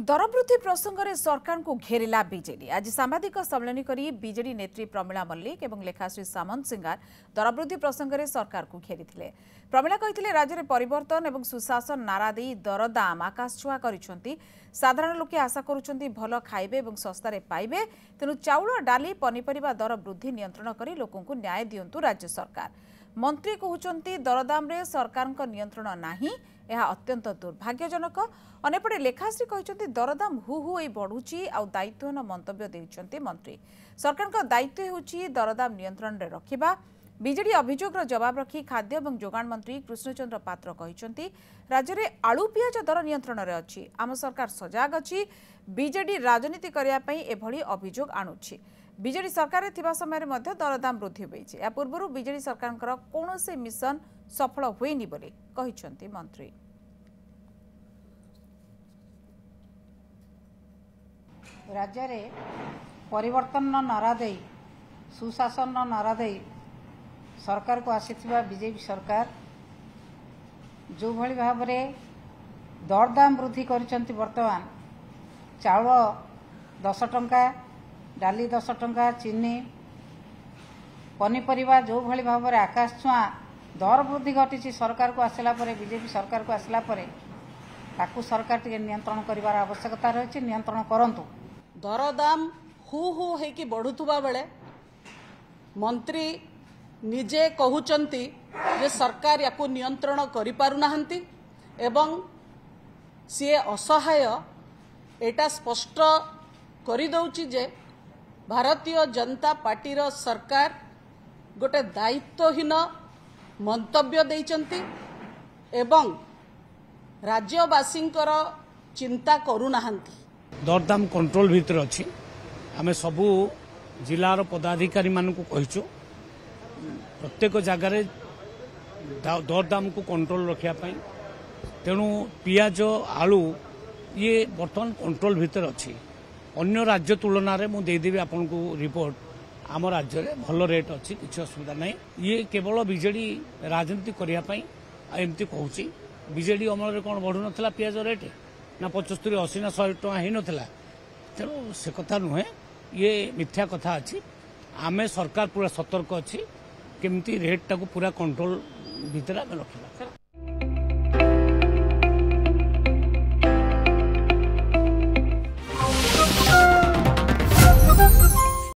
दर प्रसंग प्रसँग सरकार घेर विजेड आज साम्बादिक सम्मेलन गरि विज नेत्री प्रमिला म ले लेखाश सामन्तार दरबद् प्रसङ्गले सरकारको घेरीले प्रमिला परिन सुशासन नारादी दरदाम आकाशछु गरिन्छ साधारण लोक आशा खाइबे खाइ सस्तै पाइबे तेणु चाउल डाली पनिपर दर वृद्धि नियन्त्रण सरकार ମନ୍ତ୍ରୀ କହୁଛନ୍ତି ଦରଦାମରେ ସରକାରଙ୍କ ନିୟନ୍ତ୍ରଣ ନାହିଁ ଏହା ଅତ୍ୟନ୍ତ ଦୁର୍ଭାଗ୍ୟଜନକ ଅନ୍ୟପଟେ ଲେଖାଶ୍ରୀ କହିଛନ୍ତି ଦରଦାମ ହୁ ହୁ ହୋଇ ବଢ଼ୁଛି ଆଉ ଦାୟିତ୍ୱହୀନ ମନ୍ତବ୍ୟ ଦେଉଛନ୍ତି ମନ୍ତ୍ରୀ ସରକାରଙ୍କ ଦାୟିତ୍ୱ ହେଉଛି ଦରଦାମ ନିୟନ୍ତ୍ରଣରେ ରଖିବା ବିଜେଡି ଅଭିଯୋଗର ଜବାବ ରଖି ଖାଦ୍ୟ ଏବଂ ଯୋଗାଣ ମନ୍ତ୍ରୀ କୃଷ୍ଣଚନ୍ଦ୍ର ପାତ୍ର କହିଛନ୍ତି ରାଜ୍ୟରେ ଆଳୁ ପିଆଜ ଦର ନିୟନ୍ତ୍ରଣରେ ଅଛି ଆମ ସରକାର ସଜାଗ ଅଛି ବିଜେଡି ରାଜନୀତି କରିବା ପାଇଁ ଏଭଳି ଅଭିଯୋଗ ଆଣୁଛି ବିଜେଡି ସରକାରରେ ଥିବା ସମୟରେ ମଧ୍ୟ ଦରଦାମ ବୃଦ୍ଧି ହୋଇଛି ଏହା ପୂର୍ବରୁ ବିଜେଡି ସରକାରଙ୍କର କୌଣସି ମିଶନ ସଫଳ ହୋଇନି ବୋଲି କହିଛନ୍ତି ମନ୍ତ୍ରୀ ରାଜ୍ୟରେ ପରିବର୍ତ୍ତନ ନରା ଦେଇ ସୁଶାସନ ନରା ଦେଇ ସରକାରକୁ ଆସିଥିବା ବିଜେପି ସରକାର ଯେଉଁଭଳି ଭାବରେ ଦରଦାମ ବୃଦ୍ଧି କରିଛନ୍ତି ବର୍ତ୍ତମାନ ଚାଉଳ ଦଶ ଟଙ୍କା ଡାଲି ଦଶ ଟଙ୍କା ଚିନି ପନିପରିବା ଯେଉଁଭଳି ଭାବରେ ଆକାଶ ଛୁଆଁ ଦର ବୃଦ୍ଧି ଘଟିଛି ସରକାରକୁ ଆସିଲା ପରେ ବିଜେପି ସରକାରକୁ ଆସିଲା ପରେ ତାକୁ ସରକାର ଟିକେ ନିୟନ୍ତ୍ରଣ କରିବାର ଆବଶ୍ୟକତା ରହିଛି ନିୟନ୍ତ୍ରଣ କରନ୍ତୁ ଦରଦାମ ହୁ ହୁ ହୋଇକି ବଢ଼ୁଥିବା ବେଳେ ମନ୍ତ୍ରୀ ନିଜେ କହୁଛନ୍ତି ଯେ ସରକାର ୟାକୁ ନିୟନ୍ତ୍ରଣ କରିପାରୁନାହାନ୍ତି ଏବଂ ସିଏ ଅସହାୟ ଏଇଟା ସ୍ପଷ୍ଟ କରିଦେଉଛି ଯେ ଭାରତୀୟ ଜନତା ପାର୍ଟିର ସରକାର ଗୋଟିଏ ଦାୟିତ୍ୱହୀନ ମନ୍ତବ୍ୟ ଦେଇଛନ୍ତି ଏବଂ ରାଜ୍ୟବାସୀଙ୍କର ଚିନ୍ତା କରୁନାହାନ୍ତି ଦରଦାମ କଣ୍ଟ୍ରୋଲ ଭିତରେ ଅଛି ଆମେ ସବୁ ଜିଲ୍ଲାର ପଦାଧିକାରୀମାନଙ୍କୁ କହିଛୁ ପ୍ରତ୍ୟେକ ଜାଗାରେ ଦରଦାମକୁ କଣ୍ଟ୍ରୋଲ ରଖିବା ପାଇଁ ତେଣୁ ପିଆଜ ଆଳୁ ଇଏ ବର୍ତ୍ତମାନ କଣ୍ଟ୍ରୋଲ ଭିତରେ ଅଛି অন্য রাজ্য তুলনায় মু দেদেবি আপনার রিপোর্ট আমার রাজ্যের ভালো রেট অছি অসুবিধা নাই ইয়ে কেবল বিজেডি রাজনীতি করা এমতি কুচি বিজেডি অমলের কম বড়ু নথিলা পিঁয়াজ রেট না পঁচস্তরি অশী না শহে টাকা হয়ে নথিলা তেমন সে কথা নুহে ইয়ে মিথ্যা কথা আছে আমি সরকার পুরা সতর্ক অছি কেমতি রেটটাকে পুরা কন্ট্রোল ভিতরে আমি রাখবা